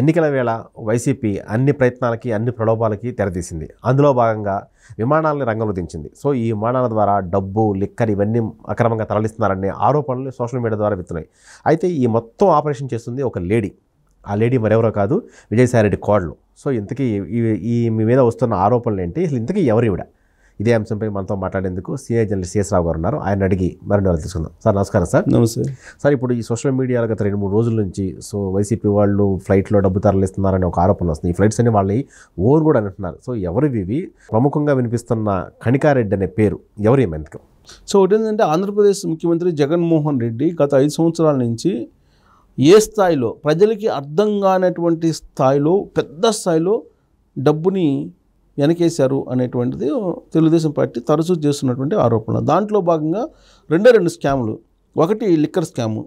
ఎన్నికల వేళ వైసీపీ అన్ని ప్రయత్నాలకి అన్ని ప్రలోభాలకి తెరదీసింది అందులో భాగంగా విమానాలని రంగంలో దించింది సో ఈ విమానాల ద్వారా డబ్బు లిక్కర్ ఇవన్నీ అక్రమంగా తరలిస్తున్నారనే ఆరోపణలు సోషల్ మీడియా ద్వారా విత్తున్నాయి అయితే ఈ మొత్తం ఆపరేషన్ చేస్తుంది ఒక లేడీ ఆ లేడీ మరెవరో కాదు విజయసాయిరెడ్డి కోడలు సో ఇంతకీ ఈ మీ మీద వస్తున్న ఆరోపణలు ఏంటి ఇంతకీ ఎవరు ఇవిడ ఇదే అంశంపై మనతో మాట్లాడేందుకు సీనియర్ జర్నలిస్ట్ సిఎస్ రావు గారు ఉన్నారు ఆయన అడిగి మరిన్ని వాళ్ళు తీసుకుందాం సార్ నమస్కారం సార్ నమస్తే సార్ ఇప్పుడు ఈ సోషల్ మీడియాలో గత రెండు మూడు రోజుల నుంచి సో వైసీపీ వాళ్ళు ఫ్లైట్లో డబ్బు తరలిస్తున్నారని ఒక ఆరోపణ వస్తుంది ఈ ఫ్లైట్స్ అని వాళ్ళని ఓన్ కూడా అంటున్నారు సో ఎవరు ఇవి ప్రముఖంగా వినిపిస్తున్న కణికారెడ్డి అనే పేరు ఎవరు ఏమెందుకు సో ఒకటి ఏంటంటే ఆంధ్రప్రదేశ్ ముఖ్యమంత్రి జగన్మోహన్ రెడ్డి గత ఐదు సంవత్సరాల నుంచి ఏ స్థాయిలో ప్రజలకి అర్థం కానటువంటి స్థాయిలో పెద్ద స్థాయిలో డబ్బుని వెనకేశారు అనేటువంటిది తెలుగుదేశం పార్టీ తరచూ చేస్తున్నటువంటి ఆరోపణ దాంట్లో భాగంగా రెండే రెండు స్కాములు ఒకటి లిక్కర్ స్కాము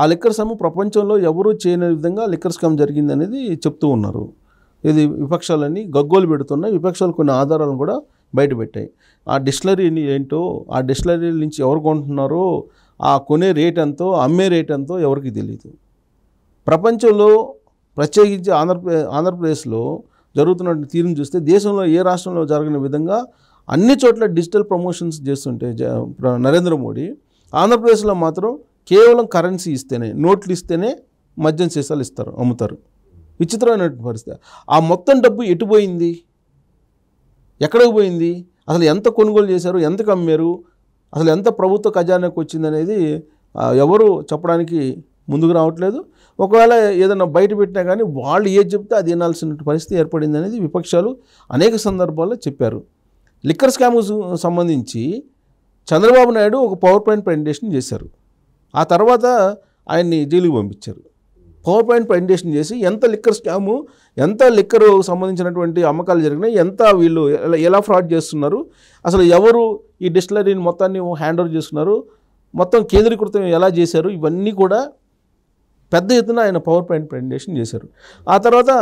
ఆ లిక్కర్ స్కామ్ ప్రపంచంలో ఎవరూ చేయని విధంగా లిక్కర్ స్కామ్ జరిగింది అనేది చెప్తూ ఉన్నారు ఇది విపక్షాలన్నీ గగ్గోలు పెడుతున్నాయి విపక్షాలు కొన్ని ఆధారాలను కూడా బయటపెట్టాయి ఆ డిస్టిలరీని ఏంటో ఆ డిస్టిలరీ నుంచి ఎవరు కొంటున్నారో ఆ కొనే రేట్ ఎంతో అమ్మే రేట్ ఎంతో ఎవరికి తెలియదు ప్రపంచంలో ప్రత్యేకించి ఆంధ్రప్రదేశ్ ఆంధ్రప్రదేశ్లో జరుగుతున్న తీరును చూస్తే దేశంలో ఏ రాష్ట్రంలో జరగని విధంగా అన్ని చోట్ల డిజిటల్ ప్రమోషన్స్ చేస్తుంటే నరేంద్ర మోడీ ఆంధ్రప్రదేశ్లో మాత్రం కేవలం కరెన్సీ ఇస్తేనే నోట్లు ఇస్తేనే మద్యం సీసాలు ఇస్తారు అమ్ముతారు విచిత్రమైన పరిస్థితి ఆ మొత్తం డబ్బు ఎటు పోయింది ఎక్కడికి పోయింది అసలు ఎంత కొనుగోలు చేశారు ఎంత కమ్మారు అసలు ఎంత ప్రభుత్వ ఖజానాకు వచ్చిందనేది ఎవరు చెప్పడానికి ముందుకు రావట్లేదు ఒకవేళ ఏదైనా బయట పెట్టినా కానీ వాళ్ళు ఏది చెప్తే అది వినాల్సిన పరిస్థితి ఏర్పడింది అనేది విపక్షాలు అనేక సందర్భాల్లో చెప్పారు లిక్కర్ స్కామ్కు సంబంధించి చంద్రబాబు నాయుడు ఒక పవర్ పాయింట్ ప్రజెంటేషన్ చేశారు ఆ తర్వాత ఆయన్ని జైలుకి పంపించారు పవర్ పాయింట్ ప్రజెంటేషన్ చేసి ఎంత లిక్కర్ స్కాము ఎంత లిక్కర్ సంబంధించినటువంటి అమ్మకాలు జరిగినాయి ఎంత వీళ్ళు ఎలా ఫ్రాడ్ చేస్తున్నారు అసలు ఎవరు ఈ డిస్టిలరీని మొత్తాన్ని హ్యాండ్ ఓవర్ చేస్తున్నారు మొత్తం కేంద్రీకృతం ఎలా చేశారు ఇవన్నీ కూడా పెద్ద ఎత్తున ఆయన పవర్ పాయింట్ ప్రజెంటేషన్ చేశారు ఆ తర్వాత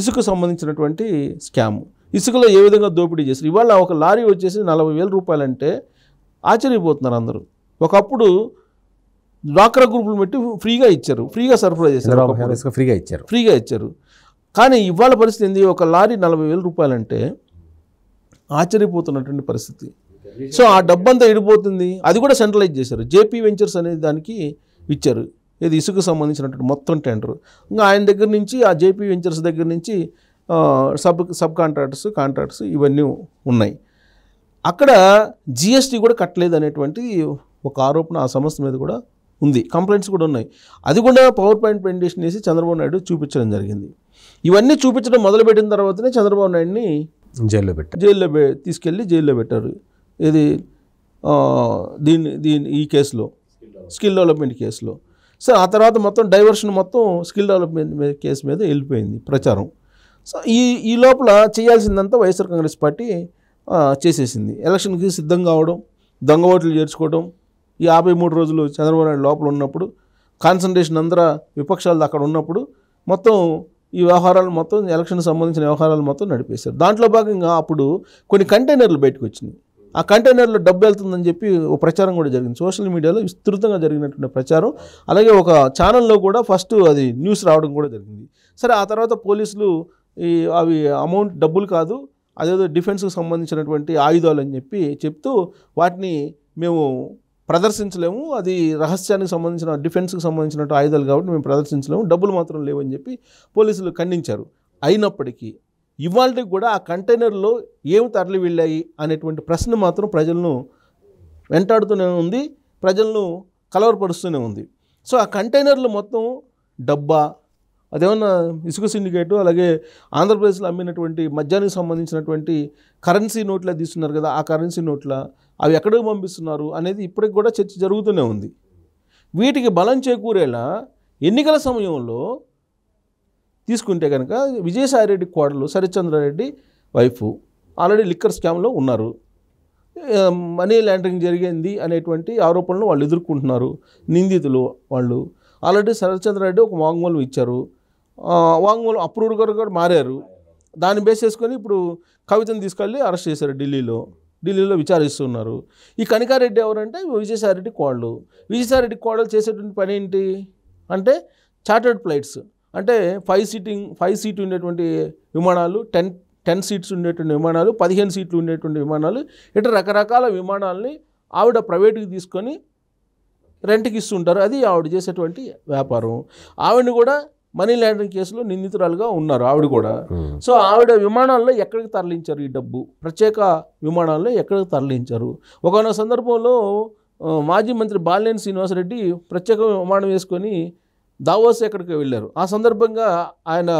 ఇసుకు సంబంధించినటువంటి స్కామ్ ఇసుకలో ఏ విధంగా దోపిడీ చేశారు ఇవాళ ఒక లారీ వచ్చేసి నలభై వేల రూపాయలంటే ఆశ్చర్యపోతున్నారు అందరూ ఒకప్పుడు డ్వాక్రా గ్రూపులు పెట్టి ఫ్రీగా ఇచ్చారు ఫ్రీగా సరఫరా చేశారు ఫ్రీగా ఇచ్చారు ఫ్రీగా ఇచ్చారు కానీ ఇవాళ పరిస్థితి ఏంది ఒక లారీ నలభై వేల రూపాయలంటే ఆశ్చర్యపోతున్నటువంటి పరిస్థితి సో ఆ డబ్బంతా ఇడిపోతుంది అది కూడా సెంట్రలైజ్ చేశారు జేపీ వెంచర్స్ అనే దానికి ఇచ్చారు ఇది ఇసుకు సంబంధించినటువంటి మొత్తం టెండర్ ఇంకా ఆయన దగ్గర నుంచి ఆ జేపీ వెంచర్స్ దగ్గర నుంచి సబ్ సబ్ కాంట్రాక్టర్స్ కాంట్రాక్టర్స్ ఇవన్నీ ఉన్నాయి అక్కడ జిఎస్టీ కూడా కట్టలేదు అనేటువంటి ఒక ఆరోపణ ఆ సంస్థ మీద కూడా ఉంది కంప్లైంట్స్ కూడా ఉన్నాయి అది కూడా పవర్ పాయింట్ ప్రెంటేషన్ వేసి చంద్రబాబు నాయుడు చూపించడం జరిగింది ఇవన్నీ చూపించడం మొదలుపెట్టిన తర్వాతనే చంద్రబాబు నాయుడిని జైల్లో పెట్టారు జైల్లో తీసుకెళ్ళి జైల్లో పెట్టారు ఇది దీని దీని ఈ కేసులో స్కిల్ డెవలప్మెంట్ కేసులో సో ఆ తర్వాత మొత్తం డైవర్షన్ మొత్తం స్కిల్ డెవలప్మెంట్ కేసు మీద వెళ్ళిపోయింది ప్రచారం సో ఈ ఈ లోపల చేయాల్సిందంతా వైఎస్ఆర్ కాంగ్రెస్ పార్టీ చేసేసింది ఎలక్షన్కి సిద్ధం కావడం దొంగ ఓట్లు చేర్చుకోవడం ఈ యాభై మూడు రోజులు చంద్రబాబు నాయుడు లోపల ఉన్నప్పుడు కాన్సన్ట్రేషన్ అందర విపక్షాలు అక్కడ ఉన్నప్పుడు మొత్తం ఈ వ్యవహారాలు మొత్తం ఎలక్షన్కి సంబంధించిన వ్యవహారాలు మొత్తం నడిపేశారు దాంట్లో భాగంగా అప్పుడు కొన్ని కంటైనర్లు బయటకు వచ్చినాయి ఆ కంటైనర్లో డబ్బు వెళ్తుందని చెప్పి ఓ ప్రచారం కూడా జరిగింది సోషల్ మీడియాలో విస్తృతంగా జరిగినటువంటి ప్రచారం అలాగే ఒక ఛానల్లో కూడా ఫస్ట్ అది న్యూస్ రావడం కూడా జరిగింది సరే ఆ తర్వాత పోలీసులు ఈ అవి అమౌంట్ డబ్బులు కాదు అదేదో డిఫెన్స్కి సంబంధించినటువంటి ఆయుధాలు అని చెప్పి చెప్తూ వాటిని మేము ప్రదర్శించలేము అది రహస్యానికి సంబంధించిన డిఫెన్స్కి సంబంధించినటువంటి ఆయుధాలు కాబట్టి మేము ప్రదర్శించలేము డబ్బులు మాత్రం లేవని చెప్పి పోలీసులు ఖండించారు అయినప్పటికీ ఇవాళకి కూడా ఆ కంటైనర్లో ఏమి తరలి వెళ్ళాయి అనేటువంటి ప్రశ్న మాత్రం ప్రజలను వెంటాడుతూనే ఉంది ప్రజలను కలవరపరుస్తూనే ఉంది సో ఆ కంటైనర్లు మొత్తం డబ్బా అదేమన్నా ఇసుక సిండికేటు అలాగే ఆంధ్రప్రదేశ్లో అమ్మినటువంటి మద్యానికి సంబంధించినటువంటి కరెన్సీ నోట్ల తీస్తున్నారు కదా ఆ కరెన్సీ నోట్ల అవి ఎక్కడికి పంపిస్తున్నారు అనేది ఇప్పటికి కూడా చర్చ జరుగుతూనే ఉంది వీటికి బలం చేకూరేలా ఎన్నికల సమయంలో తీసుకుంటే కనుక విజయసాయిరెడ్డి కోడలు శరత్చంద్రారెడ్డి వైఫ్ ఆల్రెడీ లిక్కర్ స్కామ్లో ఉన్నారు మనీ ల్యాండరింగ్ జరిగింది అనేటువంటి ఆరోపణలు వాళ్ళు ఎదుర్కొంటున్నారు నిందితులు వాళ్ళు ఆల్రెడీ శరత్చంద్రారెడ్డి ఒక వాంగ్మూలం ఇచ్చారు వాంగ్మూలం అప్రూవ్డ్ గారు కూడా మారారు దాన్ని బేస్ చేసుకొని ఇప్పుడు కవితను తీసుకెళ్ళి అరెస్ట్ చేశారు ఢిల్లీలో ఢిల్లీలో విచారిస్తున్నారు ఈ కనికారెడ్డి ఎవరంటే విజయసాయిరెడ్డి కోళ్ళు విజయసాయిరెడ్డి కోడలు చేసేటువంటి పని ఏంటి అంటే చార్టర్డ్ ఫ్లైట్స్ అంటే ఫైవ్ సీటింగ్ ఫైవ్ సీట్ ఉండేటువంటి విమానాలు టెన్ టెన్ సీట్స్ ఉండేటువంటి విమానాలు పదిహేను సీట్లు ఉండేటువంటి విమానాలు ఇటు రకరకాల విమానాలని ఆవిడ ప్రైవేట్కి తీసుకొని రెంట్కి ఇస్తుంటారు అది ఆవిడ చేసేటువంటి వ్యాపారం ఆవిడని కూడా మనీ ల్యాండరింగ్ కేసులో నిందితురాలుగా ఉన్నారు ఆవిడ కూడా సో ఆవిడ విమానాల్లో ఎక్కడికి తరలించారు ఈ డబ్బు ప్రత్యేక విమానాల్లో ఎక్కడికి తరలించారు ఒకనొక సందర్భంలో మాజీ మంత్రి బాలినేని శ్రీనివాసరెడ్డి ప్రత్యేక విమానం వేసుకొని దావోస్ ఎక్కడికి వెళ్ళారు ఆ సందర్భంగా ఆయన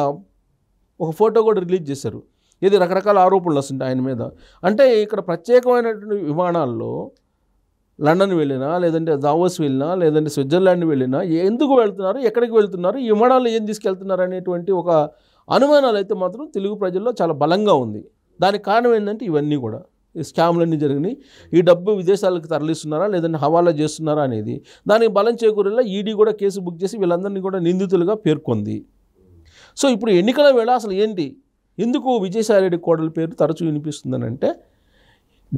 ఒక ఫోటో కూడా రిలీజ్ చేశారు ఇది రకరకాల ఆరోపణలు వస్తుంటాయి ఆయన మీద అంటే ఇక్కడ ప్రత్యేకమైనటువంటి విమానాల్లో లండన్ వెళ్ళినా లేదంటే దావోస్ వెళ్ళినా లేదంటే స్విట్జర్లాండ్ వెళ్ళినా ఎందుకు వెళ్తున్నారు ఎక్కడికి వెళ్తున్నారు ఈ విమానాలు ఏం తీసుకెళ్తున్నారు అనేటువంటి ఒక అనుమానాలు అయితే మాత్రం తెలుగు ప్రజల్లో చాలా బలంగా ఉంది దానికి కారణం ఏంటంటే ఇవన్నీ కూడా స్కామ్లన్నీ జరిగినాయి ఈ డబ్బు విదేశాలకు తరలిస్తున్నారా లేదంటే హవాలా చేస్తున్నారా అనేది దానికి బలం చేకూరేలా ఈడీ కూడా కేసు బుక్ చేసి వీళ్ళందరినీ కూడా నిందితులుగా పేర్కొంది సో ఇప్పుడు ఎన్నికల వేళ అసలు ఏంటి ఎందుకు విజయసాయిరెడ్డి కోడల పేరు తరచూ వినిపిస్తుందని అంటే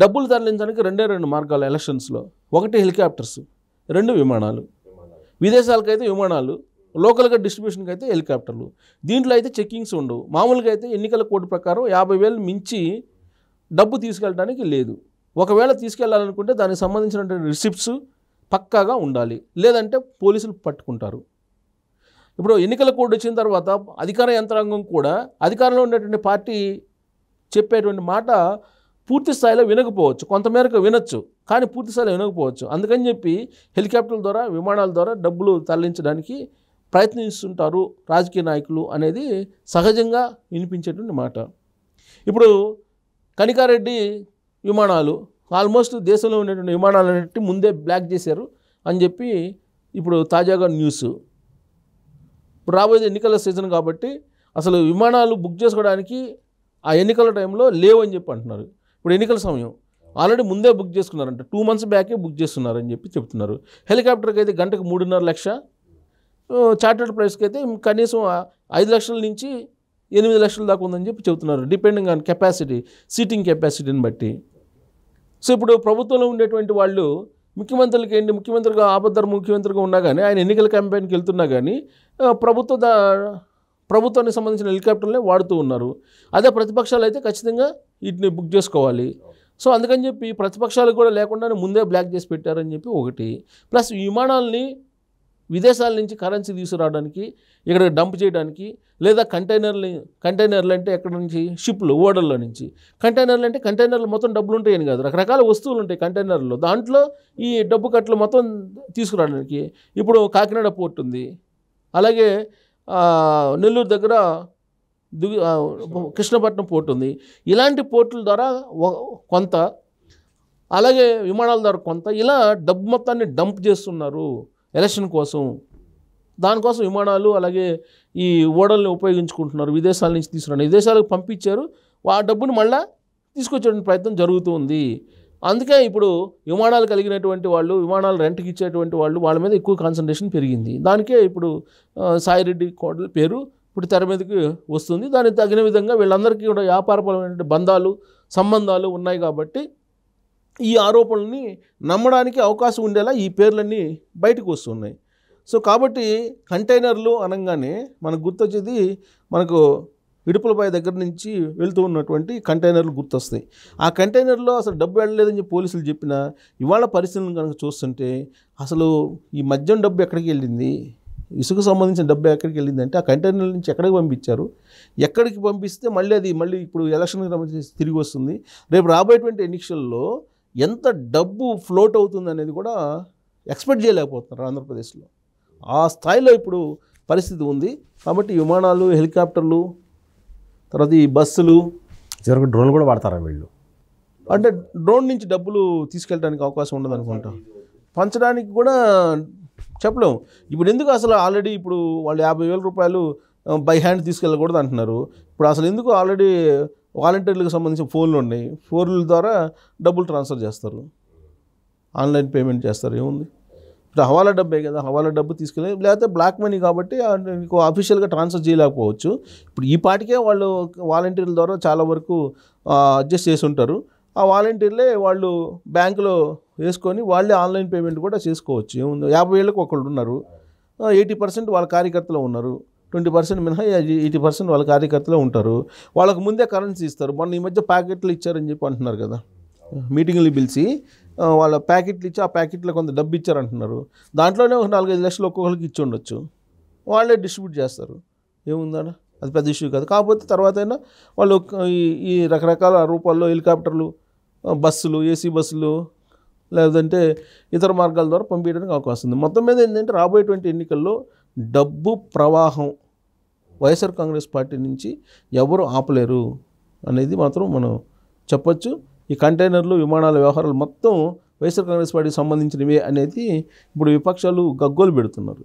డబ్బులు తరలించడానికి రెండే రెండు మార్గాలు ఎలక్షన్స్లో ఒకటి హెలికాప్టర్స్ రెండు విమానాలు విదేశాలకైతే విమానాలు లోకల్గా డిస్ట్రిబ్యూషన్కి అయితే హెలికాప్టర్లు దీంట్లో అయితే చెక్కింగ్స్ ఉండవు మామూలుగా అయితే ఎన్నికల కోడ్ ప్రకారం యాభై వేలు మించి డబ్బు తీసుకెళ్ళడానికి లేదు ఒకవేళ తీసుకెళ్లాలనుకుంటే దానికి సంబంధించినటువంటి రిసిప్ట్స్ పక్కాగా ఉండాలి లేదంటే పోలీసులు పట్టుకుంటారు ఇప్పుడు ఎన్నికల కోడ్ వచ్చిన తర్వాత అధికార యంత్రాంగం కూడా అధికారంలో ఉండేటువంటి పార్టీ చెప్పేటువంటి మాట పూర్తి స్థాయిలో వినకపోవచ్చు కొంతమేరకు వినొచ్చు కానీ పూర్తి స్థాయిలో వినకపోవచ్చు అందుకని చెప్పి హెలికాప్టర్ల ద్వారా విమానాల ద్వారా డబ్బులు తరలించడానికి ప్రయత్నిస్తుంటారు రాజకీయ నాయకులు అనేది సహజంగా వినిపించేటువంటి మాట ఇప్పుడు కనికారెడ్డి విమానాలు ఆల్మోస్ట్ దేశంలో ఉన్నటువంటి విమానాలన్నిటి ముందే బ్లాక్ చేశారు అని చెప్పి ఇప్పుడు తాజాగా న్యూస్ ఇప్పుడు రాబోయే ఎన్నికల సీజన్ కాబట్టి అసలు విమానాలు బుక్ చేసుకోవడానికి ఆ ఎన్నికల టైంలో లేవు అని చెప్పి అంటున్నారు ఇప్పుడు ఎన్నికల సమయం ఆల్రెడీ ముందే బుక్ చేసుకున్నారంట టూ మంత్స్ బ్యాకే బుక్ చేస్తున్నారని చెప్పి చెప్తున్నారు హెలికాప్టర్కి అయితే గంటకు మూడున్నర లక్ష చార్టర్డ్ ప్రైస్కి అయితే కనీసం ఐదు లక్షల నుంచి ఎనిమిది లక్షల దాకా ఉందని చెప్పి చెబుతున్నారు డిపెండింగ్ ఆన్ కెపాసిటీ సీటింగ్ కెపాసిటీని బట్టి సో ఇప్పుడు ప్రభుత్వంలో ఉండేటువంటి వాళ్ళు ముఖ్యమంత్రులకి ఏంటి ముఖ్యమంత్రిగా ఆబద్ధర్ ముఖ్యమంత్రిగా ఉన్నా కానీ ఆయన ఎన్నికల క్యాంపెయిన్కి వెళ్తున్నా కానీ ప్రభుత్వ ప్రభుత్వానికి సంబంధించిన హెలికాప్టర్లే వాడుతూ ఉన్నారు అదే ప్రతిపక్షాలు అయితే ఖచ్చితంగా వీటిని బుక్ చేసుకోవాలి సో అందుకని చెప్పి ప్రతిపక్షాలు కూడా లేకుండానే ముందే బ్లాక్ చేసి పెట్టారని చెప్పి ఒకటి ప్లస్ విమానాలని విదేశాల నుంచి కరెన్సీ తీసుకురావడానికి ఇక్కడ డంప్ చేయడానికి లేదా కంటైనర్లు కంటైనర్లు అంటే ఎక్కడ నుంచి షిప్లు ఓడల్లో నుంచి కంటైనర్లు అంటే కంటైనర్లు మొత్తం డబ్బులు ఉంటాయని కాదు రకరకాల వస్తువులు ఉంటాయి కంటైనర్లు దాంట్లో ఈ డబ్బు కట్టలు మొత్తం తీసుకురావడానికి ఇప్పుడు కాకినాడ పోర్ట్ ఉంది అలాగే నెల్లూరు దగ్గర దిగు కృష్ణపట్నం పోర్ట్ ఉంది ఇలాంటి పోర్టుల ద్వారా కొంత అలాగే విమానాల ద్వారా కొంత ఇలా డబ్బు మొత్తాన్ని డంప్ చేస్తున్నారు ఎలక్షన్ కోసం దానికోసం విమానాలు అలాగే ఈ ఓడల్ని ఉపయోగించుకుంటున్నారు విదేశాల నుంచి తీసుకురాను విదేశాలకు పంపించారు ఆ డబ్బును మళ్ళా తీసుకొచ్చే ప్రయత్నం జరుగుతూ ఉంది అందుకే ఇప్పుడు విమానాలు కలిగినటువంటి వాళ్ళు విమానాలు రెంట్కి ఇచ్చేటువంటి వాళ్ళు వాళ్ళ మీద ఎక్కువ కాన్సన్ట్రేషన్ పెరిగింది దానికే ఇప్పుడు సాయిరెడ్డి కోడల పేరు ఇప్పుడు తెర మీదకి వస్తుంది దానికి తగిన విధంగా వీళ్ళందరికీ కూడా వ్యాపారపరమైనటువంటి బంధాలు సంబంధాలు ఉన్నాయి కాబట్టి ఈ ఆరోపణల్ని నమ్మడానికి అవకాశం ఉండేలా ఈ పేర్లన్నీ బయటకు వస్తున్నాయి సో కాబట్టి కంటైనర్లు అనగానే మనకు గుర్తొచ్చేది మనకు ఇడుపులపై దగ్గర నుంచి వెళ్తూ ఉన్నటువంటి కంటైనర్లు గుర్తొస్తాయి ఆ కంటైనర్లో అసలు డబ్బు వెళ్ళలేదని పోలీసులు చెప్పిన ఇవాళ పరిస్థితులను కనుక చూస్తుంటే అసలు ఈ మద్యం డబ్బు ఎక్కడికి వెళ్ళింది ఇసుకు సంబంధించిన డబ్బు ఎక్కడికి వెళ్ళింది అంటే ఆ కంటైనర్ల నుంచి ఎక్కడికి పంపించారు ఎక్కడికి పంపిస్తే మళ్ళీ అది మళ్ళీ ఇప్పుడు ఎలక్షన్కి సంబంధించి తిరిగి వస్తుంది రేపు రాబోయేటువంటి ఎన్నికల్లో ఎంత డబ్బు ఫ్లోట్ అవుతుంది అనేది కూడా ఎక్స్పెక్ట్ చేయలేకపోతున్నారు ఆంధ్రప్రదేశ్లో ఆ స్థాయిలో ఇప్పుడు పరిస్థితి ఉంది కాబట్టి విమానాలు హెలికాప్టర్లు తర్వాత ఈ బస్సులు చివరికి డ్రోన్లు కూడా వాడతారా వీళ్ళు అంటే డ్రోన్ నుంచి డబ్బులు తీసుకెళ్ళడానికి అవకాశం ఉండదు అనుకుంటా పంచడానికి కూడా చెప్పలేము ఇప్పుడు ఎందుకు అసలు ఆల్రెడీ ఇప్పుడు వాళ్ళు యాభై రూపాయలు బై హ్యాండ్ తీసుకెళ్ళకూడదు అంటున్నారు ఇప్పుడు అసలు ఎందుకు ఆల్రెడీ వాలంటీర్లకు సంబంధించిన ఫోన్లు ఉన్నాయి ఫోన్ల ద్వారా డబ్బులు ట్రాన్స్ఫర్ చేస్తారు ఆన్లైన్ పేమెంట్ చేస్తారు ఏముంది ఇప్పుడు హవాలా డబ్బే కదా హవాలా డబ్బు తీసుకెళ్ళి లేకపోతే బ్లాక్ మనీ కాబట్టి మీకు అఫీషియల్గా ట్రాన్స్ఫర్ చేయలేకపోవచ్చు ఇప్పుడు ఈ పాటికే వాళ్ళు వాలంటీర్ల ద్వారా చాలా వరకు అడ్జస్ట్ చేసి ఉంటారు ఆ వాలంటీర్లే వాళ్ళు బ్యాంకులో వేసుకొని వాళ్ళే ఆన్లైన్ పేమెంట్ కూడా చేసుకోవచ్చు ఏముంది యాభై వేలకు ఒకళ్ళు ఉన్నారు ఎయిటీ పర్సెంట్ వాళ్ళ కార్యకర్తలు ఉన్నారు ట్వంటీ పర్సెంట్ మినహా ఎయిటీ పర్సెంట్ వాళ్ళ కార్యకర్తలే ఉంటారు వాళ్ళకు ముందే కరెన్సీ ఇస్తారు మొన్న ఈ మధ్య ప్యాకెట్లు ఇచ్చారని చెప్పి అంటున్నారు కదా మీటింగ్లు పిలిచి వాళ్ళ ప్యాకెట్లు ఇచ్చి ఆ ప్యాకెట్లో కొంత డబ్బు ఇచ్చారు అంటున్నారు దాంట్లోనే ఒక నాలుగైదు లక్షలు ఒక్కొక్కరికి ఇచ్చి ఉండొచ్చు వాళ్ళే డిస్ట్రిబ్యూట్ చేస్తారు ఏముందా అది పెద్ద ఇష్యూ కాదు కాకపోతే తర్వాత అయినా వాళ్ళు ఈ రకరకాల రూపాల్లో హెలికాప్టర్లు బస్సులు ఏసీ బస్సులు లేదంటే ఇతర మార్గాల ద్వారా పంపించడానికి అవకాశం ఉంది మొత్తం మీద ఏంటంటే రాబోయేటువంటి ఎన్నికల్లో డబ్బు ప్రవాహం వైఎస్ఆర్ కాంగ్రెస్ పార్టీ నుంచి ఎవరు ఆపలేరు అనేది మాత్రం మనం చెప్పచ్చు ఈ కంటైనర్లు విమానాల వ్యవహారాలు మొత్తం వైఎస్ఆర్ కాంగ్రెస్ పార్టీకి సంబంధించినవి అనేది ఇప్పుడు విపక్షాలు గగ్గోలు పెడుతున్నారు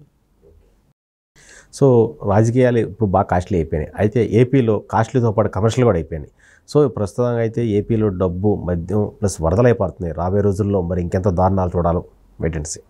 సో రాజకీయాలు ఇప్పుడు బాగా కాస్ట్లీ అయిపోయినాయి అయితే ఏపీలో కాస్ట్లీతో పాటు కమర్షియల్ కూడా అయిపోయినాయి సో ప్రస్తుతంగా అయితే ఏపీలో డబ్బు మద్యం ప్లస్ వరదలైపోతున్నాయి రాబోయే రోజుల్లో మరి ఇంకెంత దారుణాలు చూడాలో వెయిటెన్సీ